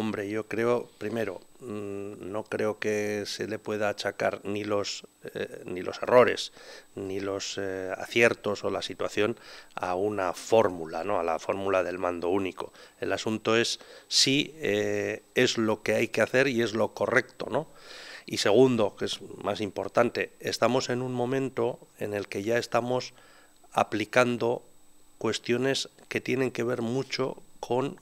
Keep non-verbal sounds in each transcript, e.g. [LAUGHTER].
Hombre, yo creo, primero, mm, no creo que se le pueda achacar ni los, eh, ni los errores, ni los eh, aciertos o la situación a una fórmula, ¿no? a la fórmula del mando único. El asunto es si eh, es lo que hay que hacer y es lo correcto. ¿no? Y segundo, que es más importante, estamos en un momento en el que ya estamos aplicando cuestiones que tienen que ver mucho con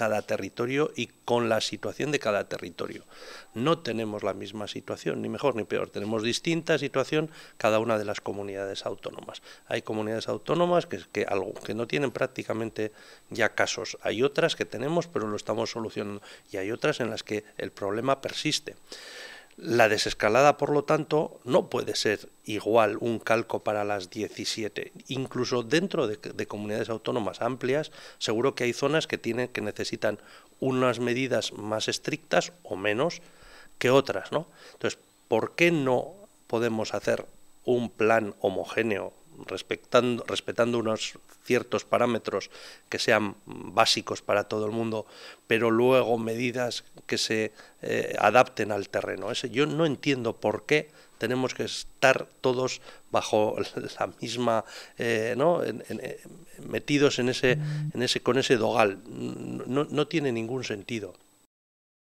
cada territorio y con la situación de cada territorio. No tenemos la misma situación, ni mejor ni peor, tenemos distinta situación cada una de las comunidades autónomas. Hay comunidades autónomas que, que, algo, que no tienen prácticamente ya casos, hay otras que tenemos pero lo estamos solucionando y hay otras en las que el problema persiste. La desescalada, por lo tanto, no puede ser igual un calco para las 17. Incluso dentro de, de comunidades autónomas amplias, seguro que hay zonas que, tienen, que necesitan unas medidas más estrictas o menos que otras. ¿no? Entonces, ¿por qué no podemos hacer un plan homogéneo respetando, respetando unos ciertos parámetros que sean básicos para todo el mundo, pero luego medidas que se eh, adapten al terreno. Ese, yo no entiendo por qué tenemos que estar todos bajo [LAUGHS] la misma eh, ¿no? Eh, metidos en ese, con ese dogal. no tiene ningún sentido.